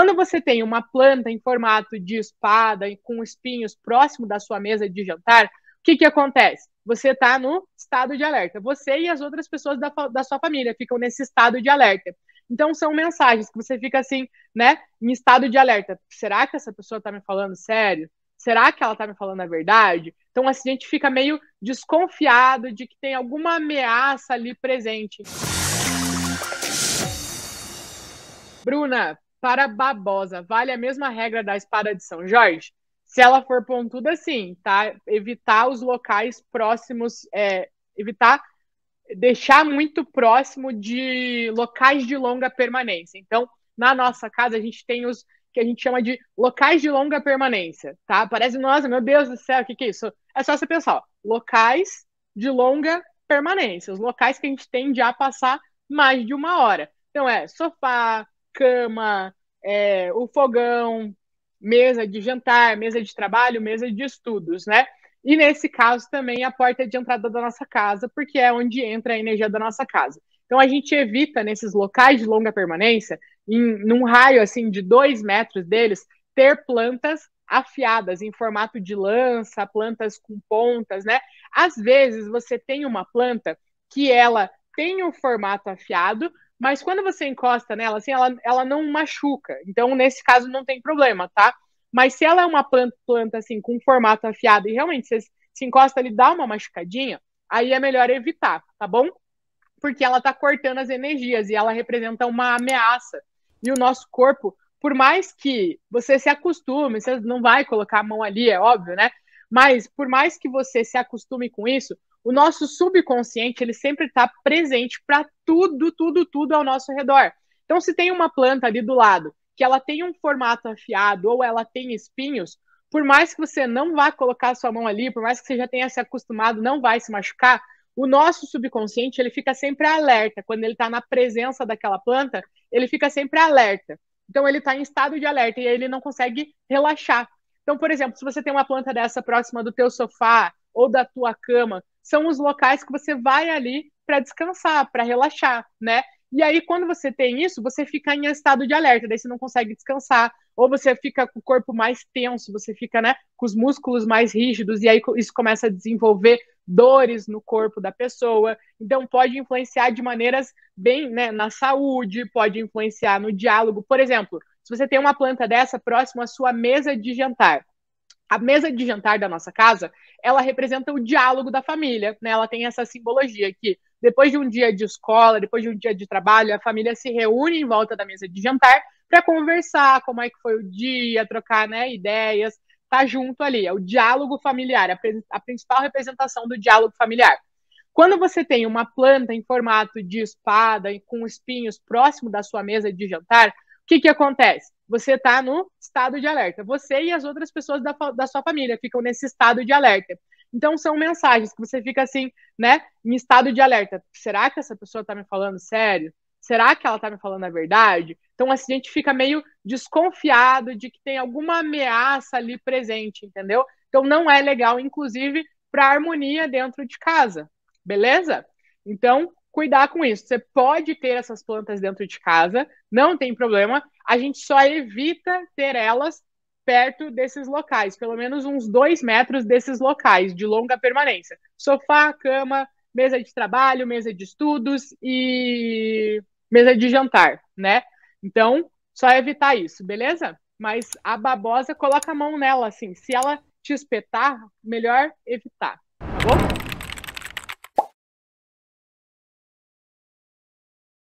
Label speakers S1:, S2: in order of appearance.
S1: Quando você tem uma planta em formato de espada e com espinhos próximo da sua mesa de jantar, o que, que acontece? Você está no estado de alerta. Você e as outras pessoas da, da sua família ficam nesse estado de alerta. Então, são mensagens que você fica assim, né, em estado de alerta. Será que essa pessoa está me falando sério? Será que ela está me falando a verdade? Então, assim, a gente fica meio desconfiado de que tem alguma ameaça ali presente. Bruna, para Babosa, vale a mesma regra da espada de São Jorge? Se ela for pontuda, sim, tá? Evitar os locais próximos, é, evitar deixar muito próximo de locais de longa permanência. Então, na nossa casa, a gente tem os que a gente chama de locais de longa permanência, tá? Parece, nossa, meu Deus do céu, o que, que é isso? É só você pensar, ó, locais de longa permanência, os locais que a gente tende a passar mais de uma hora. Então, é sofá, cama, é, o fogão, mesa de jantar, mesa de trabalho, mesa de estudos, né? E nesse caso também a porta de entrada da nossa casa, porque é onde entra a energia da nossa casa. Então a gente evita nesses locais de longa permanência, em num raio assim de dois metros deles, ter plantas afiadas em formato de lança, plantas com pontas, né? Às vezes você tem uma planta que ela tem o formato afiado, mas quando você encosta nela, assim, ela, ela não machuca. Então, nesse caso, não tem problema, tá? Mas se ela é uma planta, planta assim, com formato afiado e realmente você se encosta ali, dá uma machucadinha, aí é melhor evitar, tá bom? Porque ela tá cortando as energias e ela representa uma ameaça. E o nosso corpo, por mais que você se acostume, você não vai colocar a mão ali, é óbvio, né? Mas por mais que você se acostume com isso, o nosso subconsciente ele sempre está presente para tudo, tudo, tudo ao nosso redor. Então, se tem uma planta ali do lado que ela tem um formato afiado ou ela tem espinhos, por mais que você não vá colocar sua mão ali, por mais que você já tenha se acostumado, não vai se machucar, o nosso subconsciente ele fica sempre alerta. Quando ele está na presença daquela planta, ele fica sempre alerta. Então ele está em estado de alerta e aí ele não consegue relaxar. Então, por exemplo, se você tem uma planta dessa próxima do teu sofá, ou da tua cama, são os locais que você vai ali para descansar, para relaxar, né? E aí, quando você tem isso, você fica em estado de alerta, daí você não consegue descansar, ou você fica com o corpo mais tenso, você fica, né, com os músculos mais rígidos, e aí isso começa a desenvolver dores no corpo da pessoa. Então, pode influenciar de maneiras bem, né, na saúde, pode influenciar no diálogo. Por exemplo, se você tem uma planta dessa próximo à sua mesa de jantar, a mesa de jantar da nossa casa, ela representa o diálogo da família, né? Ela tem essa simbologia que depois de um dia de escola, depois de um dia de trabalho, a família se reúne em volta da mesa de jantar para conversar como é que foi o dia, trocar né, ideias, tá junto ali. É o diálogo familiar, a, a principal representação do diálogo familiar. Quando você tem uma planta em formato de espada e com espinhos próximo da sua mesa de jantar, o que, que acontece? você está no estado de alerta. Você e as outras pessoas da, da sua família ficam nesse estado de alerta. Então, são mensagens que você fica assim, né, em estado de alerta. Será que essa pessoa está me falando sério? Será que ela está me falando a verdade? Então, assim, a gente fica meio desconfiado de que tem alguma ameaça ali presente, entendeu? Então, não é legal, inclusive, para harmonia dentro de casa, beleza? Então, cuidar com isso. Você pode ter essas plantas dentro de casa, não tem problema. A gente só evita ter elas perto desses locais, pelo menos uns dois metros desses locais de longa permanência. Sofá, cama, mesa de trabalho, mesa de estudos e mesa de jantar, né? Então, só evitar isso, beleza? Mas a babosa, coloca a mão nela, assim. Se ela te espetar, melhor evitar, tá bom?